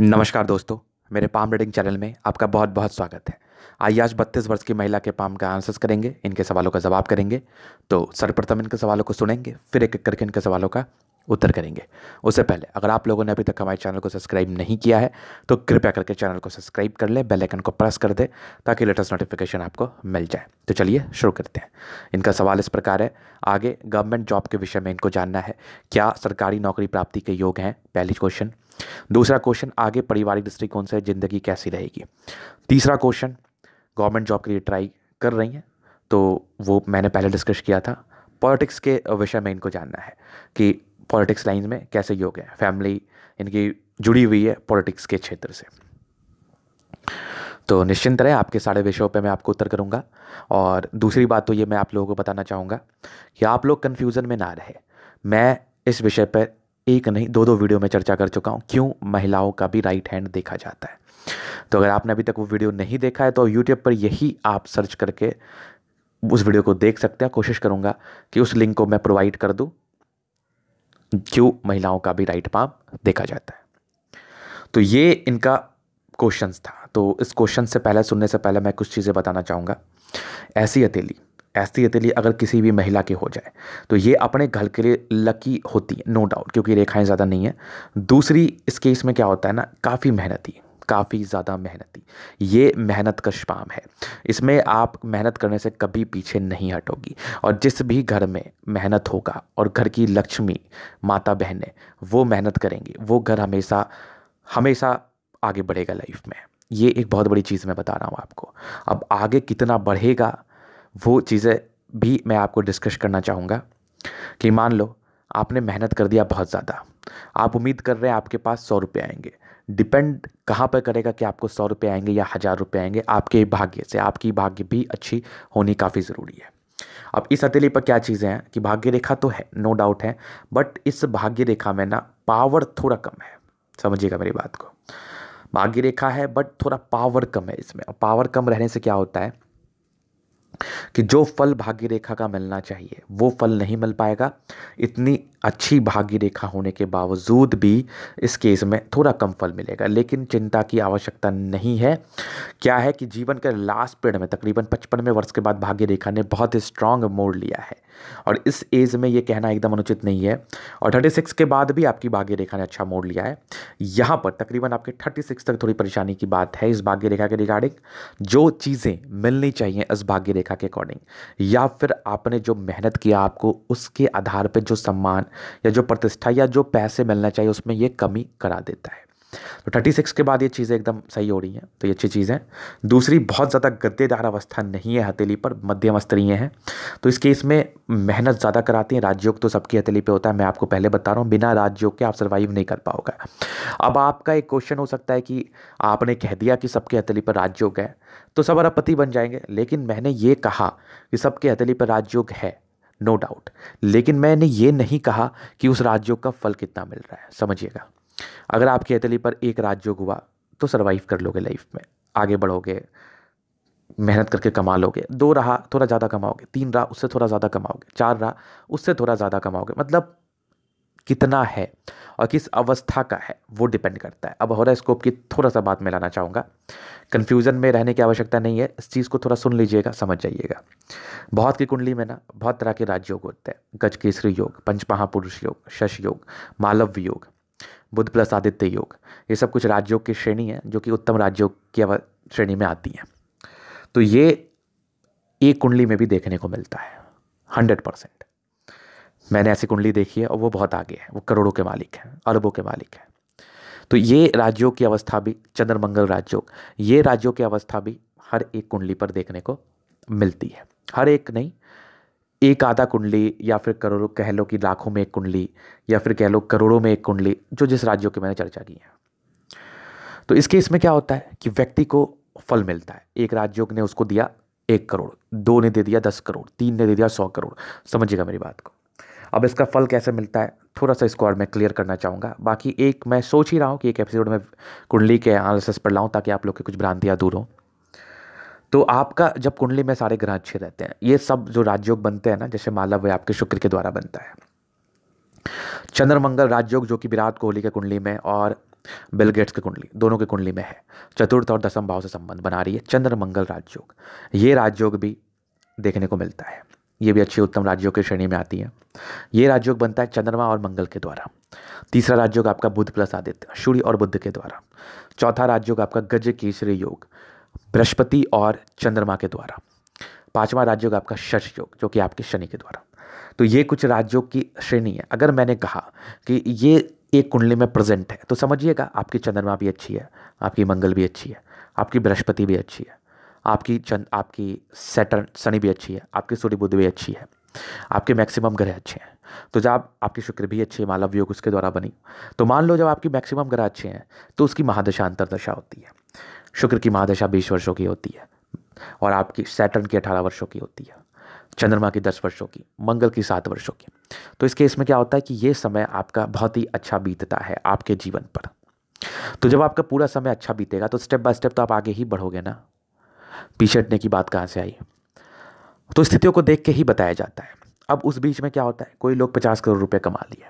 नमस्कार दोस्तों मेरे पाम रीडिंग चैनल में आपका बहुत बहुत स्वागत है आइए आज बत्तीस वर्ष की महिला के पाम का आंसर्स करेंगे इनके सवालों का जवाब करेंगे तो सर्वप्रथम इनके सवालों को सुनेंगे फिर एक एक करके इनके सवालों का उत्तर करेंगे उससे पहले अगर आप लोगों ने अभी तक हमारे चैनल को सब्सक्राइब नहीं किया है तो कृपया करके चैनल को सब्सक्राइब कर लें बेल आइकन को प्रेस कर दें ताकि लेटेस्ट नोटिफिकेशन आपको मिल जाए तो चलिए शुरू करते हैं इनका सवाल इस प्रकार है आगे गवर्नमेंट जॉब के विषय में इनको जानना है क्या सरकारी नौकरी प्राप्ति के योग हैं पहली क्वेश्चन दूसरा क्वेश्चन आगे पारिवारिक दृष्टिकोण से ज़िंदगी कैसी रहेगी तीसरा क्वेश्चन गवर्नमेंट जॉब के लिए ट्राई कर रही हैं तो वो मैंने पहले डिस्कस किया था पॉलिटिक्स के विषय में इनको जानना है कि पॉलिटिक्स लाइन में कैसे योग है फैमिली इनकी जुड़ी हुई है पॉलिटिक्स के क्षेत्र से तो निश्चिंत रहे आपके सारे विषयों पे मैं आपको उत्तर करूँगा और दूसरी बात तो ये मैं आप लोगों को बताना चाहूँगा कि आप लोग कन्फ्यूज़न में ना रहे मैं इस विषय पर एक नहीं दो दो वीडियो में चर्चा कर चुका हूँ क्यों महिलाओं का भी राइट हैंड देखा जाता है तो अगर आपने अभी तक वो वीडियो नहीं देखा है तो यूट्यूब पर यही आप सर्च करके उस वीडियो को देख सकते हैं कोशिश करूँगा कि उस लिंक को मैं प्रोवाइड कर दूँ जो महिलाओं का भी राइट पाम देखा जाता है तो ये इनका क्वेश्चन था तो इस क्वेश्चन से पहले सुनने से पहले मैं कुछ चीज़ें बताना चाहूँगा ऐसी हथेली ऐसी हथेली अगर किसी भी महिला के हो जाए तो ये अपने घर के लिए लकी होती है नो डाउट क्योंकि रेखाएं ज़्यादा नहीं है दूसरी इस केस में क्या होता है ना काफ़ी मेहनती काफ़ी ज़्यादा मेहनती ये मेहनत का शाम है इसमें आप मेहनत करने से कभी पीछे नहीं हटोगी और जिस भी घर में मेहनत होगा और घर की लक्ष्मी माता बहनें वो मेहनत करेंगी वो घर हमेशा हमेशा आगे बढ़ेगा लाइफ में ये एक बहुत बड़ी चीज़ मैं बता रहा हूँ आपको अब आगे कितना बढ़ेगा वो चीज़ें भी मैं आपको डिस्कस करना चाहूँगा कि मान लो आपने मेहनत कर दिया बहुत ज़्यादा आप उम्मीद कर रहे हैं आपके पास सौ रुपये आएंगे डिपेंड कहाँ पर करेगा कि आपको सौ रुपये आएंगे या हज़ार रुपये आएंगे आपके भाग्य से आपकी भाग्य भी अच्छी होनी काफ़ी ज़रूरी है अब इस हथेली पर क्या चीज़ें हैं कि भाग्य रेखा तो है नो डाउट है बट इस भाग्य रेखा में ना पावर थोड़ा कम है समझिएगा मेरी बात को भाग्य रेखा है बट थोड़ा पावर कम है इसमें और पावर कम रहने से क्या होता है कि जो फल भाग्य रेखा का मिलना चाहिए वो फल नहीं मिल पाएगा इतनी अच्छी भाग्य रेखा होने के बावजूद भी इस केस में थोड़ा कम फल मिलेगा लेकिन चिंता की आवश्यकता नहीं है क्या है कि जीवन के लास्ट पीरियड में तकरीबन पचपनवें वर्ष के बाद भाग्य रेखा ने बहुत स्ट्रांग मोड़ लिया है और इस एज में ये कहना एकदम अनुचित नहीं है और थर्टी सिक्स के बाद भी आपकी भाग्य रेखा ने अच्छा मोड़ लिया है यहाँ पर तकरीबन आपके थर्टी सिक्स तक थोड़ी परेशानी की बात है इस भाग्य रेखा के रिगार्डिंग जो चीज़ें मिलनी चाहिए इस भाग्य रेखा के अकॉर्डिंग या फिर आपने जो मेहनत किया आपको उसके आधार पर जो सम्मान या जो प्रतिष्ठा या जो पैसे मिलना चाहिए उसमें ये कमी करा देता है तो थर्टी सिक्स के बाद ये चीज़ें एकदम सही हो रही हैं तो ये अच्छी चीजें दूसरी बहुत ज़्यादा गद्देदार अवस्था नहीं है हथेली पर मध्यम स्तरीय है तो इस केस में मेहनत ज़्यादा कराती हैं राज्योग तो सबकी हथेली पे होता है मैं आपको पहले बता रहा हूँ बिना राज्योग के आप सर्वाइव नहीं कर पाओगे अब आपका एक क्वेश्चन हो सकता है कि आपने कह दिया कि सबके हथेली पर राज्योग है तो सब अरबपति बन जाएंगे लेकिन मैंने ये कहा कि सबके हथेली पर राजयोग है नो डाउट लेकिन मैंने ये नहीं कहा कि उस राज्यों का फल कितना मिल रहा है समझिएगा अगर आपकी हथेली पर एक राज्य हुआ तो सर्वाइव कर लोगे लाइफ में आगे बढ़ोगे मेहनत करके कमा लोगे दो रहा थोड़ा ज़्यादा कमाओगे तीन रहा उससे थोड़ा ज़्यादा कमाओगे चार रहा उससे थोड़ा ज़्यादा कमाओगे मतलब कितना है और किस अवस्था का है वो डिपेंड करता है अब होरास्कोप की थोड़ा सा बात मैं लाना चाहूँगा कन्फ्यूज़न में रहने की आवश्यकता नहीं है इस चीज़ को थोड़ा सुन लीजिएगा समझ जाइएगा बहुत की कुंडली में ना बहुत तरह के राजयोग होते हैं गज केसरी योग पंचमहापुरुष योग शश योग मालव्य योग बुद्ध प्लस आदित्य योग ये सब कुछ राजयोग की श्रेणी है जो कि उत्तम राजयोग की श्रेणी में आती हैं तो ये एक कुंडली में भी देखने को मिलता है हंड्रेड परसेंट मैंने ऐसी कुंडली देखी है और वो बहुत आगे है वो करोड़ों के मालिक हैं अरबों के मालिक हैं तो ये राज्यों की अवस्था भी चंद्रमंगल राज्योग ये राज्यों की अवस्था भी हर एक कुंडली पर देखने को मिलती है हर एक नहीं एक आधा कुंडली या फिर करोड़ों कह लो कि लाखों में एक कुंडली या फिर कह लो करोड़ों में एक कुंडली जो जिस राज्यों की मैंने चर्चा की है तो इस केस में क्या होता है कि व्यक्ति को फल मिलता है एक राज्यों ने उसको दिया एक करोड़ दो ने दे दिया दस करोड़ तीन ने दे दिया सौ करोड़ समझिएगा मेरी बात को अब इसका फल कैसे मिलता है थोड़ा सा इसको और मैं क्लियर करना चाहूँगा बाकी एक मैं सोच ही रहा हूँ कि एक एपिसोड में कुंडली के एनालिसिस पर लाऊँ ताकि आप लोग की कुछ भ्रांतियाँ दूर हों तो आपका जब कुंडली में सारे ग्रह अच्छे रहते हैं ये सब जो राजयोग बनते हैं ना जैसे मालव है आपके शुक्र के द्वारा बनता है चंद्रमंगल राजयोग जो कि विराट कोहली के कुंडली में और बिल गेट्स की कुंडली दोनों की कुंडली में है चतुर्थ और दसम भाव से संबंध बना रही है चंद्रमंगल राजयोग ये राजयोग भी देखने को मिलता है ये भी अच्छी उत्तम राज्यों की श्रेणी में आती है ये राज्योग बनता है चंद्रमा और मंगल के द्वारा तीसरा राज्योग आपका बुद्ध प्लस आदित्य सूर्य और बुद्ध के द्वारा चौथा राज्योग आपका गज केसरी योग बृहस्पति और चंद्रमा के द्वारा पांचवा राज्योग आपका शश योग जो कि आपके शनि के द्वारा तो ये कुछ राज्योग की श्रेणी है अगर मैंने कहा कि ये एक कुंडली में प्रेजेंट है तो समझिएगा आपकी चंद्रमा भी अच्छी है आपकी मंगल भी अच्छी है आपकी बृहस्पति भी अच्छी है आपकी चंद आपकी सैटर्न शनि भी अच्छी है आपकी सूर्य बुद्ध भी अच्छी है आपके मैक्सिमम ग्रह अच्छे हैं तो जब आप आपकी शुक्र भी अच्छी है मालव योग उसके द्वारा बनी तो मान लो जब आपकी मैक्सिमम ग्रह अच्छे हैं तो उसकी महादशा अंतरदशा होती है शुक्र की महादशा बीस वर्षों की होती है और आपकी सैटर्न की अठारह वर्षों की होती है चंद्रमा की दस वर्षों की मंगल की सात वर्षों की तो इस केस में क्या होता है कि ये समय आपका बहुत ही अच्छा बीतता है आपके जीवन पर तो जब आपका पूरा समय अच्छा बीतेगा तो स्टेप बाय स्टेप तो आप आगे ही बढ़ोगे ना पीछे हटने की बात कहाँ से आई तो स्थितियों को देख के ही बताया जाता है अब उस बीच में क्या होता है कोई लोग पचास करोड़ रुपये कमा लिए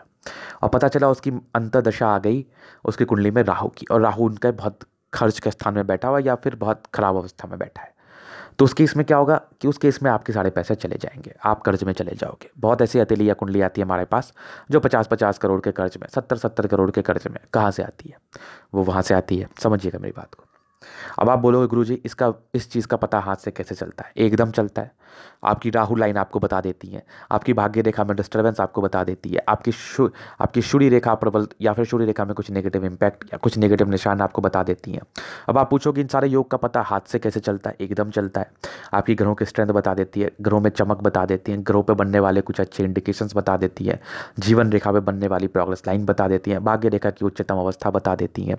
और पता चला उसकी अंतरदशा आ गई उसकी कुंडली में राहु की और राहु उनका बहुत खर्च के स्थान में बैठा हुआ या फिर बहुत ख़राब अवस्था में बैठा है तो उस केस में क्या होगा कि उस केस में आपके सारे पैसे चले जाएंगे आप कर्ज में चले जाओगे बहुत ऐसी अतीली या कुंडली आती है हमारे पास जो पचास पचास करोड़ के कर्ज में सत्तर सत्तर करोड़ के कर्ज में कहाँ से आती है वो वहाँ से आती है समझिएगा मेरी बात को अब आप बोलोगे गुरु जी इसका इस चीज़ का पता हाथ से कैसे चलता है एकदम चलता है आपकी राहु लाइन आपको बता देती है आपकी भाग्य रेखा में डिस्टर्बेंस आपको बता देती है आपकी शु आपकी शुरी रेखा प्रबल या फिर शुरी रेखा में कुछ नेगेटिव इम्पैक्ट या कुछ नेगेटिव निशान आपको बता देती हैं अब आप पूछोगे इन सारे योग का पता हाथ से कैसे चलता है एकदम चलता है आपकी ग्रहों की स्ट्रेंथ बता देती है ग्रहों में चमक बता देती है ग्रहों पर बनने वाले कुछ अच्छे इंडिकेशन बता देती है जीवन रेखा पर बनने वाली प्रोग्रेस लाइन बता देती है भाग्य रेखा की उच्चतम अवस्था बता देती है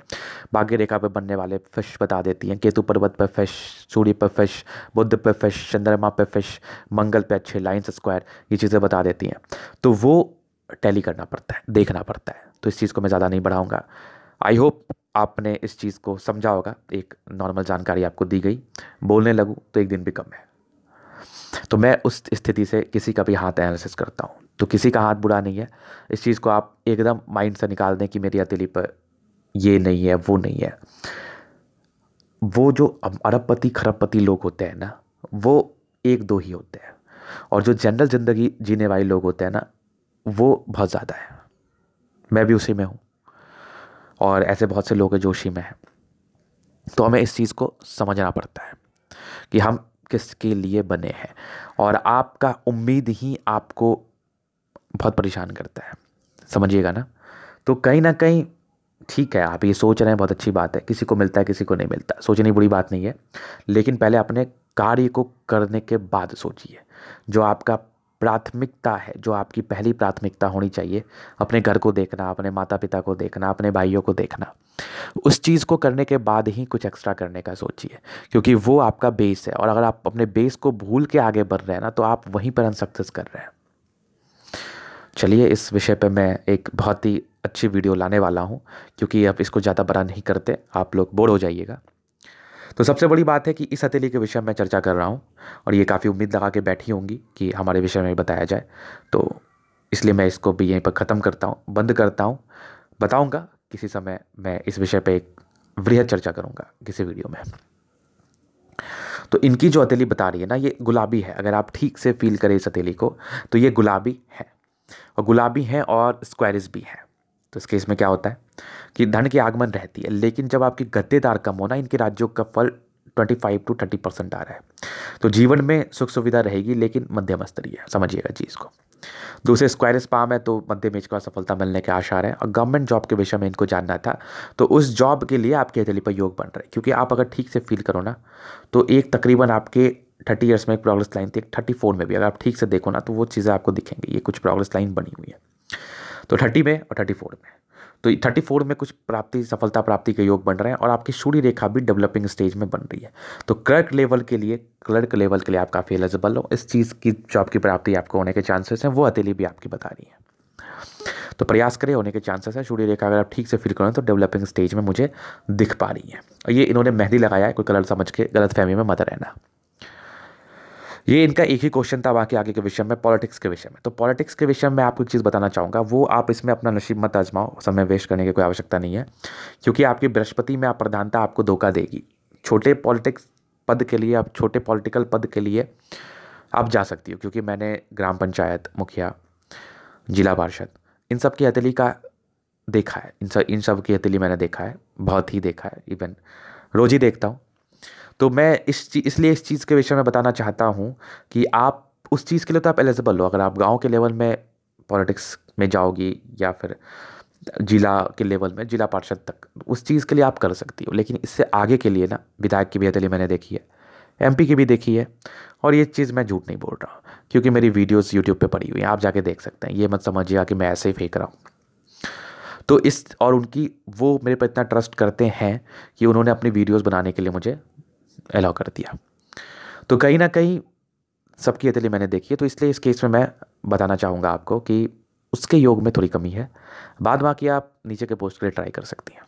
भाग्य रेखा पर बनने वाले फिश बता हटा देती हैं केतु पर्वत पर फिश सूर्य पर फिश बुद्ध पर फिश चंद्रमा पर फिश मंगल पर अच्छे लाइन्स स्क्वायर ये चीज़ें बता देती हैं तो वो टैली करना पड़ता है देखना पड़ता है तो इस चीज़ को मैं ज़्यादा नहीं बढ़ाऊँगा आई होप आपने इस चीज़ को समझा होगा एक नॉर्मल जानकारी आपको दी गई बोलने लगूँ तो एक दिन भी कम है तो मैं उस स्थिति से किसी का भी हाथ एनालिसिस करता हूँ तो किसी का हाथ बुरा नहीं है इस चीज़ को आप एकदम माइंड से निकाल दें कि मेरी हथेली पर ये नहीं है वो नहीं है वो जो अरबपति खरबपति लोग होते हैं ना वो एक दो ही होते हैं और जो जनरल ज़िंदगी जीने वाले लोग होते हैं ना वो बहुत ज़्यादा है मैं भी उसी में हूँ और ऐसे बहुत से लोग हैं जो उसी में हैं तो हमें इस चीज़ को समझना पड़ता है कि हम किसके लिए बने हैं और आपका उम्मीद ही आपको बहुत परेशान करता है समझिएगा ना तो कहीं ना कहीं ठीक है आप ये सोच रहे हैं बहुत अच्छी बात है किसी को मिलता है किसी को नहीं मिलता सोचने बुरी बात नहीं है लेकिन पहले अपने कार्य को करने के बाद सोचिए जो आपका प्राथमिकता है जो आपकी पहली प्राथमिकता होनी चाहिए अपने घर को देखना अपने माता पिता को देखना अपने भाइयों को देखना उस चीज़ को करने के बाद ही कुछ एक्स्ट्रा करने का सोचिए क्योंकि वो आपका बेस है और अगर आप अपने बेस को भूल के आगे बढ़ रहे हैं ना तो आप वहीं पर अनसक्सेस कर रहे हैं चलिए इस विषय पर मैं एक बहुत ही अच्छी वीडियो लाने वाला हूँ क्योंकि आप इसको ज़्यादा बड़ा नहीं करते आप लोग बोर हो जाइएगा तो सबसे बड़ी बात है कि इस हथेली के विषय में चर्चा कर रहा हूँ और ये काफ़ी उम्मीद लगा के बैठी होंगी कि हमारे विषय में बताया जाए तो इसलिए मैं इसको भी यहीं पर ख़त्म करता हूँ बंद करता हूँ बताऊँगा किसी समय मैं इस विषय पर एक वृहद चर्चा करूँगा किसी वीडियो में तो इनकी जो हथेली बता रही है ना ये गुलाबी है अगर आप ठीक से फील करें इस हथेली को तो ये गुलाबी है और गुलाबी हैं और स्क्वायरिस भी हैं तो इस केस में क्या होता है कि धन की आगमन रहती है लेकिन जब आपकी गद्देदार कम होना इनके राज्यों का फल twenty five to thirty percent आ रहा है तो जीवन में सुख सुविधा रहेगी लेकिन मध्यम स्तरीय समझिएगा चीज़ तो को दूसरे स्क्वायर स्पाम है तो मध्यम एज का सफलता मिलने के रहे हैं और गवर्नमेंट जॉब के विषय में इनको जानना था तो उस जॉब के लिए आपकी हथेली पर योग बन रहे क्योंकि आप अगर ठीक से फील करो ना तो एक तकरीबन आपके थर्टी ईयर्स में एक प्रोग्रेस लाइन थी थर्टी फोर में भी अगर आप ठीक से देखो ना तो वो चीज़ें आपको दिखेंगी ये कुछ प्रोग्रेस लाइन बनी हुई है तो थर्टी में और थर्टी फोर में तो थर्टी फोर में कुछ प्राप्ति सफलता प्राप्ति के योग बन रहे हैं और आपकी सूर्य रेखा भी डेवलपिंग स्टेज में बन रही है तो क्लर्क लेवल के लिए क्लर्क लेवल के लिए आप काफ़ी एलिजिबल हो इस चीज़ की जॉब की प्राप्ति आपको होने के चांसेस हैं वो अतीली भी आपकी बता रही है तो प्रयास करें होने के चांसेस हैं सूर्य रेखा अगर आप ठीक से फील करें तो डेवलपिंग स्टेज में मुझे दिख पा रही है और ये इन्होंने मेहंदी लगाया है कोई कलर समझ के गलत फहमी में मत रहना ये इनका एक ही क्वेश्चन था बाकी आगे के विषय में पॉलिटिक्स के विषय में तो पॉलिटिक्स के विषय में आपको एक चीज़ बताना चाहूँगा वो आप इसमें अपना नशीब मत आजमाओ समय वेस्ट करने की कोई आवश्यकता नहीं है क्योंकि आपकी बृहस्पति में आप प्रधानता आपको धोखा देगी छोटे पॉलिटिक्स पद के लिए आप छोटे पॉलिटिकल पद के लिए आप जा सकती हो क्योंकि मैंने ग्राम पंचायत मुखिया जिला पार्षद इन सब की हथेली का देखा है इन सब इन सब की हथेली मैंने देखा है बहुत ही देखा है इवन रोज़ ही देखता हूँ तो मैं इस इसलिए इस चीज़ के विषय में बताना चाहता हूँ कि आप उस चीज़ के लिए तो आप एलिजिबल हो अगर आप गाँव के लेवल में पॉलिटिक्स में जाओगी या फिर जिला के लेवल में जिला पार्षद तक उस चीज़ के लिए आप कर सकती हो लेकिन इससे आगे के लिए ना विधायक की बेहतरी मैंने देखी है एम की भी देखी है और ये चीज़ मैं झूठ नहीं बोल रहा हूँ क्योंकि मेरी वीडियोज़ यूट्यूब पर पड़ी हुई हैं आप जाके देख सकते हैं ये मत समझिएगा कि मैं ऐसे ही फेंक रहा हूँ तो इस और उनकी वो मेरे पर इतना ट्रस्ट करते हैं कि उन्होंने अपनी वीडियोस बनाने के लिए मुझे अलाउ कर दिया तो कहीं ना कहीं सबकी अतली मैंने देखी है तो इसलिए इस केस में मैं बताना चाहूँगा आपको कि उसके योग में थोड़ी कमी है बाद बाकी आप नीचे के पोस्ट के लिए ट्राई कर सकती हैं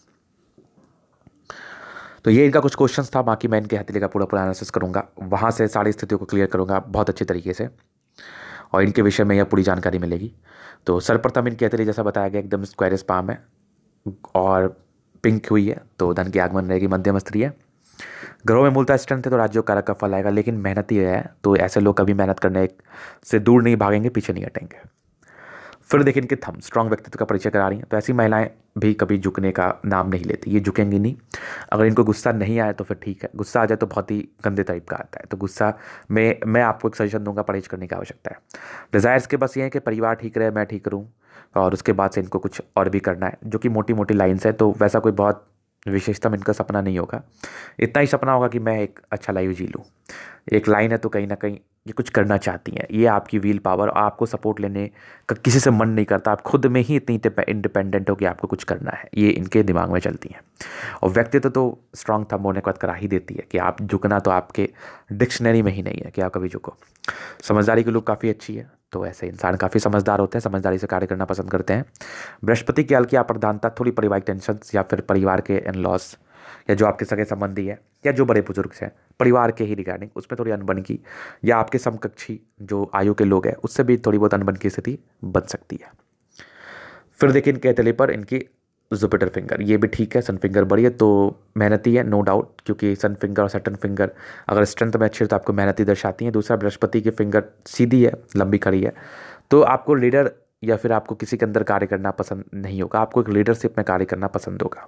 तो ये इनका कुछ क्वेश्चंस था बाकी मैं इनके हथेली का पूरा पूरा एनालिसिस करूँगा वहाँ से सारी स्थितियों को क्लियर करूँगा बहुत अच्छे तरीके से और इनके विषय में यह पूरी जानकारी मिलेगी तो सर्वप्रथम इनकी हथेली जैसा बताया गया एकदम स्क्वायरस पाम है और पिंक हुई है तो धन की आगमन रहेगी मध्यम स्त्री है घरों में मूलता स्ट्रेंथ है तो राज्यों का का फल आएगा लेकिन मेहनत ही है तो ऐसे लोग कभी मेहनत करने से दूर नहीं भागेंगे पीछे नहीं हटेंगे फिर देखिए इनके थम स्ट्रांग व्यक्तित्व का परिचय करा रही हैं तो ऐसी महिलाएं भी कभी झुकने का नाम नहीं लेती ये झुकेंगी नहीं अगर इनको गुस्सा नहीं आया तो फिर ठीक है गुस्सा आ जाए तो बहुत ही गंदे टाइप का आता है तो गुस्सा में मैं आपको एक सजेशन दूंगा परहेज करने की आवश्यकता है डिज़ायर्स के बस ये है कि परिवार ठीक रहे मैं ठीक रहूँ और उसके बाद से इनको कुछ और भी करना है जो कि मोटी मोटी लाइन्स है तो वैसा कोई बहुत विशेषतम इनका सपना नहीं होगा इतना ही सपना होगा कि मैं एक अच्छा लाइव जी लूँ एक लाइन है तो कहीं ना कहीं ये कुछ करना चाहती हैं ये आपकी व्हील पावर आपको सपोर्ट लेने का किसी से मन नहीं करता आप खुद में ही इतनी इंडिपेंडेंट हो कि आपको कुछ करना है ये इनके दिमाग में चलती हैं और व्यक्तित्व तो स्ट्रांग थम होने के बाद करा ही देती है कि आप झुकना तो आपके डिक्शनरी में ही नहीं है कि आप कभी झुको समझदारी की लुक काफ़ी अच्छी है तो ऐसे इंसान काफ़ी समझदार होते हैं समझदारी से कार्य करना पसंद करते हैं बृहस्पति की हल्की प्रधानता थोड़ी पारिवारिक टेंशन या फिर परिवार के इन लॉस या जो आपके सगे संबंधी है या जो बड़े बुजुर्ग हैं परिवार के ही रिगार्डिंग उसमें थोड़ी अनबन की या आपके समकक्षी जो आयु के लोग हैं उससे भी थोड़ी बहुत अनबन की स्थिति बन सकती है फिर देखिए इनके तले पर इनकी जुपिटर फिंगर ये भी ठीक है सन फिंगर बड़ी है तो मेहनती है नो डाउट क्योंकि सन फिंगर और सटन फिंगर अगर स्ट्रेंथ में अच्छी है तो आपको मेहनती दर्शाती है दूसरा बृहस्पति की फिंगर सीधी है लंबी खड़ी है तो आपको लीडर या फिर आपको किसी के अंदर कार्य करना पसंद नहीं होगा आपको एक लीडरशिप में कार्य करना पसंद होगा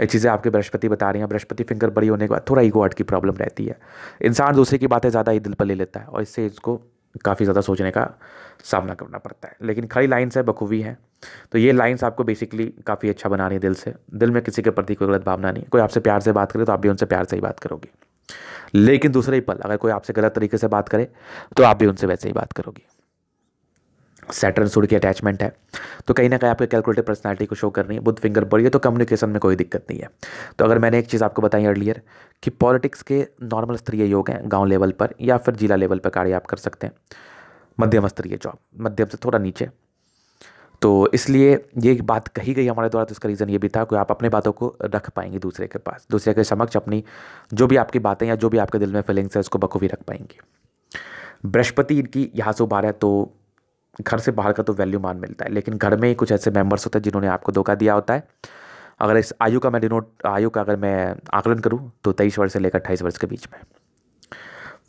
ये चीज़ें आपके बृहस्पति बता रही हैं बृहस्पति फिंगर बड़ी होने के बाद थोड़ा ईगो आर्ट की प्रॉब्लम रहती है इंसान दूसरे की बातें ज़्यादा ही दिल पर ले लेता है और इससे इसको काफ़ी ज़्यादा सोचने का सामना करना पड़ता है लेकिन खड़ी लाइन्स है बखूबी हैं तो ये लाइन्स आपको बेसिकली काफ़ी अच्छा बना रही है दिल से दिल में किसी के प्रति कोई गलत भावना नहीं कोई आपसे प्यार से बात करे तो आप भी उनसे प्यार से ही बात करोगे लेकिन दूसरे ही पल अगर कोई आपसे गलत तरीके से बात करे तो आप भी उनसे वैसे ही बात करोगे सैटर्न सूर्य की अटैचमेंट है तो कहीं ना कहीं आपके कैलकुलेटिव पर्सनैलिटी को शो करनी है बुद्ध फिंगर बड़ी है तो कम्युनिकेशन में कोई दिक्कत नहीं है तो अगर मैंने एक चीज़ आपको बताई अर्लियर कि पॉलिटिक्स के नॉर्मल स्तरीय योग हैं गांव लेवल पर या फिर जिला लेवल पर कार्य आप कर सकते हैं मध्यम स्तरीय जॉब मध्यम से थोड़ा नीचे तो इसलिए ये बात कही गई हमारे द्वारा तो इसका रीज़न ये भी था कि आप अपने बातों को रख पाएंगे दूसरे के पास दूसरे के समक्ष अपनी जो भी आपकी बातें या जो भी आपके दिल में फीलिंग्स है उसको बखूबी रख पाएंगे बृहस्पति इनकी यहाँ से उभार है तो घर से बाहर का तो वैल्यू मान मिलता है लेकिन घर में ही कुछ ऐसे मेम्बर्स होते हैं जिन्होंने आपको धोखा दिया होता है अगर इस आयु का मैं डिनोट आयु का अगर मैं आकलन करूँ तो तेईस वर्ष से लेकर अट्ठाईस वर्ष के बीच में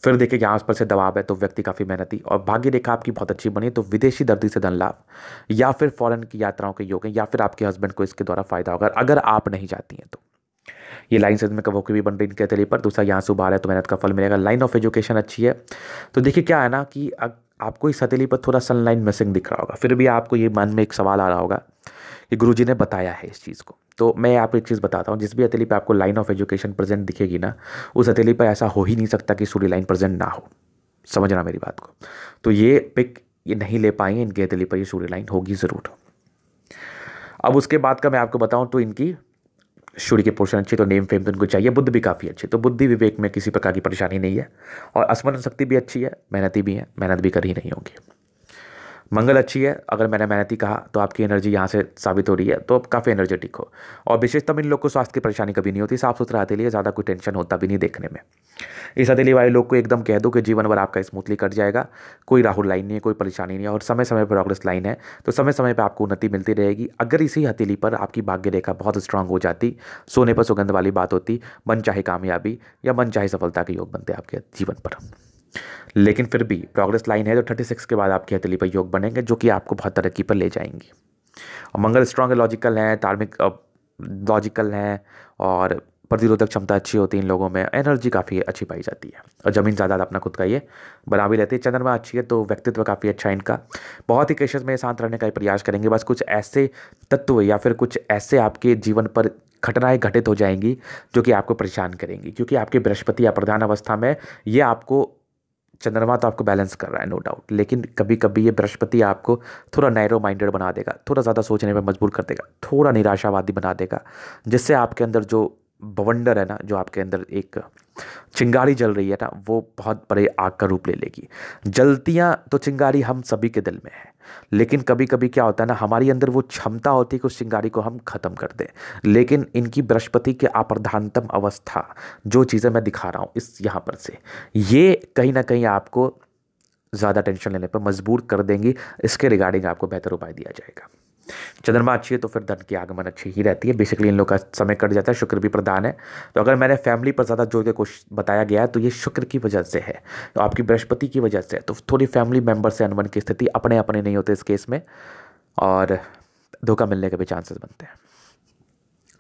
फिर देखिए यहाँ पर से दबाव है तो व्यक्ति काफ़ी मेहनती और भाग्य रेखा आपकी बहुत अच्छी बनी तो विदेशी धरती से धन लाभ या फिर फॉरेन की यात्राओं के योग हैं या फिर आपके हस्बैंड को इसके द्वारा फायदा होगा अगर आप नहीं जाती हैं तो ये लाइन से में कवों की भी बन रही इनके तरीके पर दूसरा यहाँ से उभार है तो मेहनत का फल मिलेगा लाइन ऑफ एजुकेशन अच्छी है तो देखिए क्या है ना कि अग... आपको इस हथेली पर थोड़ा सनलाइन मिसिंग दिख रहा होगा फिर भी आपको ये मन में एक सवाल आ रहा होगा कि गुरु ने बताया है इस चीज़ को तो मैं आपको एक चीज़ बताता हूँ जिस भी हथेली पर आपको लाइन ऑफ एजुकेशन प्रेजेंट दिखेगी ना उस हथेली पर ऐसा हो ही नहीं सकता कि सूर्य लाइन प्रेजेंट ना हो समझना मेरी बात को तो ये पिक ये नहीं ले पाएंगे इनकी हथेली पर ये सूर्य लाइन होगी ज़रूर अब उसके बाद का मैं आपको बताऊँ तो इनकी सूर्य के पोषण अच्छे तो नेम फेम तो उनको चाहिए बुद्ध भी काफ़ी अच्छे तो बुद्धि विवेक में किसी प्रकार की परेशानी नहीं है और स्मरण शक्ति भी अच्छी है मेहनती भी है मेहनत भी कर ही नहीं होगी मंगल अच्छी है अगर मैंने मेहनती कहा तो आपकी एनर्जी यहाँ से साबित हो रही है तो आप काफ़ी एनर्जेटिक हो और विशेषतम इन लोग को स्वास्थ्य की परेशानी कभी नहीं होती साफ सुथरा आते लिए ज़्यादा कोई टेंशन होता भी नहीं देखने में इस हथेली वाले लोग को एकदम कह दो कि जीवन भर आपका स्मूथली कट जाएगा कोई राहुल लाइन नहीं है कोई परेशानी नहीं है और समय समय पर प्रोग्रेस लाइन है तो समय समय पर आपको उन्नति मिलती रहेगी अगर इसी हथेली पर आपकी भाग्य रेखा बहुत स्ट्रांग हो जाती सोने पर सुगंध वाली बात होती मन चाहे कामयाबी या मन चाहे सफलता के योग बनते आपके जीवन पर लेकिन फिर भी प्रोग्रेस लाइन है तो थर्टी सिक्स के बाद आपकी हथेली पर योग बनेंगे जो कि आपको बहुत तरक्की पर ले जाएंगी और मंगल स्ट्रांग लॉजिकल हैं धार्मिक लॉजिकल हैं और प्रतिरोधक क्षमता अच्छी होती है इन लोगों में एनर्जी काफ़ी अच्छी पाई जाती है और ज़मीन ज्यादा अपना खुद का ये बना भी रहती है चंद्रमा अच्छी है तो व्यक्तित्व काफ़ी अच्छा है इनका बहुत ही केशस में शांत रहने का ही प्रयास करेंगे बस कुछ ऐसे तत्व या फिर कुछ ऐसे आपके जीवन पर घटनाएं घटित हो जाएंगी जो कि आपको परेशान करेंगी क्योंकि आपके बृहस्पति या प्रधान अवस्था में ये आपको चंद्रमा तो आपको बैलेंस कर रहा है नो डाउट लेकिन कभी कभी ये बृहस्पति आपको थोड़ा नैरो माइंडेड बना देगा थोड़ा ज़्यादा सोचने पर मजबूर कर देगा थोड़ा निराशावादी बना देगा जिससे आपके अंदर जो बवंडर है ना जो आपके अंदर एक चिंगारी जल रही है ना वो बहुत बड़े आग का रूप ले लेगी जलतियाँ तो चिंगारी हम सभी के दिल में है लेकिन कभी कभी क्या होता है ना हमारे अंदर वो क्षमता होती है कि उस चिंगारी को हम ख़त्म कर दें लेकिन इनकी बृहस्पति के अप्रधानतम अवस्था जो चीज़ें मैं दिखा रहा हूँ इस यहाँ पर से ये कहीं ना कहीं आपको ज़्यादा टेंशन लेने पर मजबूर कर देंगी इसके रिगार्डिंग आपको बेहतर उपाय दिया जाएगा चंद्रमा अच्छी है तो फिर धन की आगमन अच्छी ही रहती है बेसिकली इन लोग का समय कट जाता है शुक्र भी प्रधान है तो अगर मैंने फैमिली पर ज़्यादा जोर के कुछ बताया गया है तो ये शुक्र की वजह से है तो आपकी बृहस्पति की वजह से है तो थोड़ी फैमिली मेम्बर से अनबन की स्थिति अपने अपने नहीं होते इस केस में और धोखा मिलने के भी चांसेस बनते हैं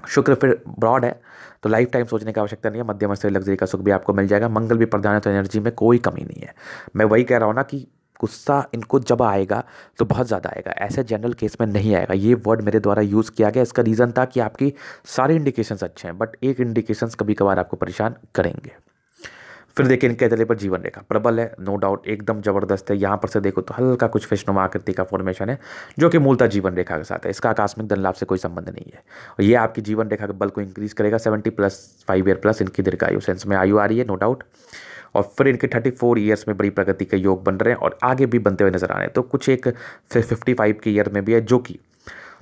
शुक्र फिर ब्रॉड है तो लाइफ टाइम सोचने की आवश्यकता नहीं है मध्यम से लग्जरी का सुख भी आपको मिल जाएगा मंगल भी प्रधान है तो एनर्जी में कोई कमी नहीं है मैं वही कह रहा हूँ ना कि गुस्सा इनको जब आएगा तो बहुत ज़्यादा आएगा ऐसे जनरल केस में नहीं आएगा ये वर्ड मेरे द्वारा यूज़ किया गया इसका रीज़न था कि आपकी सारे इंडिकेशंस अच्छे हैं बट एक इंडिकेशंस कभी कभार आपको परेशान करेंगे फिर देखिए इनके तले पर जीवन रेखा प्रबल है नो डाउट एकदम ज़बरदस्त है यहाँ पर से देखो तो हल्का कुछ फिशनुमा आकृति का फॉर्मेशन है जो कि मूलतः जीवन रेखा के साथ है इसका आकस्मिक धन लाभ से कोई संबंध नहीं है और ये आपकी जीवन रेखा के बल को इंक्रीज करेगा seventy plus five year plus इनकी दीर्घायु सेंस में आयु आ रही है नो डाउट और फिर इनके थर्टी फोर ईयर्स में बड़ी प्रगति के योग बन रहे हैं और आगे भी बनते हुए नजर आ रहे हैं तो कुछ एक फिफ्टी फाइव के ईयर में भी है जो कि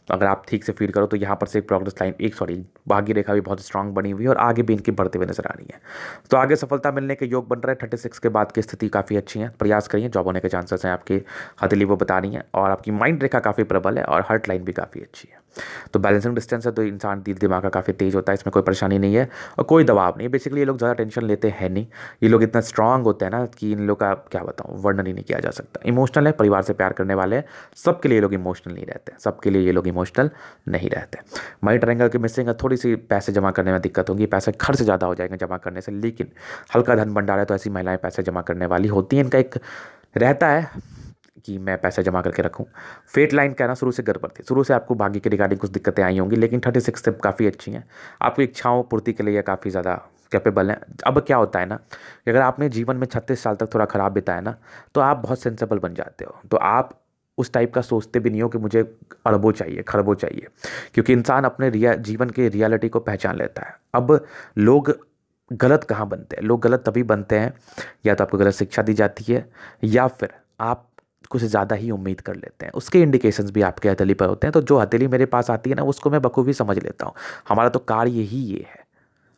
तो अगर आप ठीक से फील करो तो यहाँ पर से एक प्रोग्रेस लाइन एक सॉरी बागी रेखा भी बहुत स्ट्रांग बनी हुई है और आगे भी इनकी बढ़ते हुए नजर आ रही है तो आगे सफलता मिलने के योग बन रहे हैं थर्टी सिक्स के बाद की स्थिति काफ़ी अच्छी है प्रयास करिए जॉब होने के चांसेस हैं आपके हथेली वो बता रही हैं और आपकी माइंड रेखा काफ़ी प्रबल है और हर्ट लाइन भी काफ़ी अच्छी है तो बैलेंसिंग डिस्टेंस है तो इंसान दिल दिमाग का काफ़ी तेज़ होता है इसमें कोई परेशानी नहीं है और कोई दबाव नहीं बेसिकली ये लोग ज़्यादा टेंशन लेते हैं नहीं ये लोग इतना स्ट्रांग होते हैं ना कि इन लोग का क्या बताऊँ वर्णन ही नहीं किया जा सकता इमोशनल है परिवार से प्यार करने वाले हैं सबके लिए ये लोग इमोशनल नहीं रहते सबके लिए ये लोग इमोशनल नहीं रहते मनी ट्रैंगल की मिसिंग है थोड़ी सी पैसे जमा करने में दिक्कत होगी पैसे खर्च ज़्यादा हो जाएंगे जमा करने से लेकिन हल्का धन भंडार है तो ऐसी महिलाएं पैसे जमा करने वाली होती हैं इनका एक रहता है कि मैं पैसा जमा करके रखूँ फेट लाइन कहना शुरू से गड़बड़ थी शुरू से आपको भाग्य के रिगार्डिंग कुछ दिक्कतें आई होंगी लेकिन थर्टी सिक्स स्टेप काफ़ी अच्छी हैं आपकी इच्छाओं पूर्ति के लिए काफ़ी ज़्यादा कैपेबल हैं अब क्या होता है ना कि अगर आपने जीवन में छत्तीस साल तक थोड़ा ख़राब बिताया ना तो आप बहुत सेंसेबल बन जाते हो तो आप उस टाइप का सोचते भी नहीं हो कि मुझे अरबों चाहिए खरबों चाहिए क्योंकि इंसान अपने रिया जीवन के रियलिटी को पहचान लेता है अब लोग गलत कहाँ बनते हैं लोग गलत तभी बनते हैं या तो आपको गलत शिक्षा दी जाती है या फिर आप कुछ ज़्यादा ही उम्मीद कर लेते हैं उसके इंडिकेशंस भी आपके हथेली पर होते हैं तो जो हथेली मेरे पास आती है ना उसको मैं बखूबी समझ लेता हूँ हमारा तो कार्य ही ये है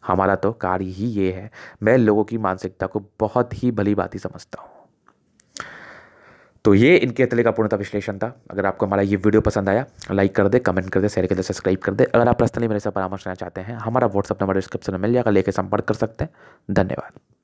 हमारा तो कार्य ही ये है मैं लोगों की मानसिकता को बहुत ही भली ही समझता हूँ तो ये इनके हथेली का पूर्णता विश्लेषण था अगर आपको हमारा ये वीडियो पसंद आया लाइक कर दे कमेंट कर दे शेयर कर दे सब्सक्राइब कर दे अगर आप पर्सनली मेरे से परामर्श लेना चाहते हैं हमारा व्हाट्सअप नंबर डिस्क्रिप्शन में मिल जाएगा लेकर संपर्क कर सकते हैं धन्यवाद